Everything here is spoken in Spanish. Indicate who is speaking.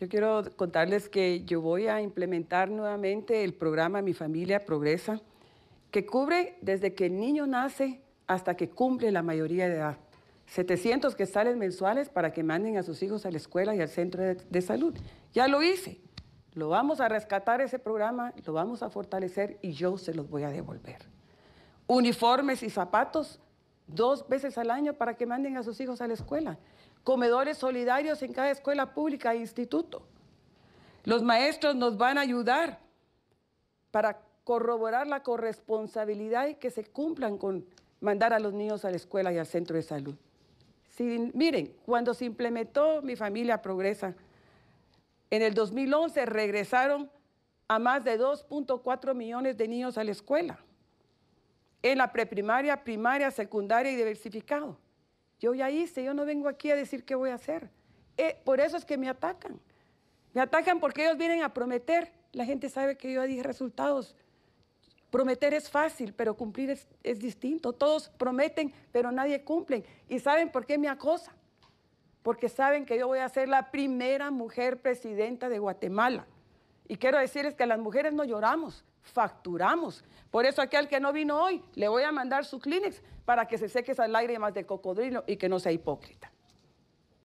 Speaker 1: Yo quiero contarles que yo voy a implementar nuevamente el programa Mi Familia Progresa, que cubre desde que el niño nace hasta que cumple la mayoría de edad. 700 que salen mensuales para que manden a sus hijos a la escuela y al centro de, de salud. Ya lo hice. Lo vamos a rescatar ese programa, lo vamos a fortalecer y yo se los voy a devolver. Uniformes y zapatos dos veces al año para que manden a sus hijos a la escuela. Comedores solidarios en cada escuela pública e instituto. Los maestros nos van a ayudar para corroborar la corresponsabilidad y que se cumplan con mandar a los niños a la escuela y al centro de salud. miren, cuando se implementó Mi Familia Progresa, en el 2011 regresaron a más de 2.4 millones de niños a la escuela en la preprimaria, primaria, secundaria y diversificado. Yo ya hice, yo no vengo aquí a decir qué voy a hacer. Eh, por eso es que me atacan. Me atacan porque ellos vienen a prometer. La gente sabe que yo dije resultados. Prometer es fácil, pero cumplir es, distinto. Todos prometen, pero nadie cumple. ¿Y saben por qué me acosa. Porque saben que yo voy a ser la primera mujer presidenta de Guatemala. Y quiero decirles que las mujeres no lloramos, facturamos. Por eso aquel que no vino hoy, le voy a mandar su Kleenex para que se seque esas lágrimas de cocodrilo y que no sea hipócrita.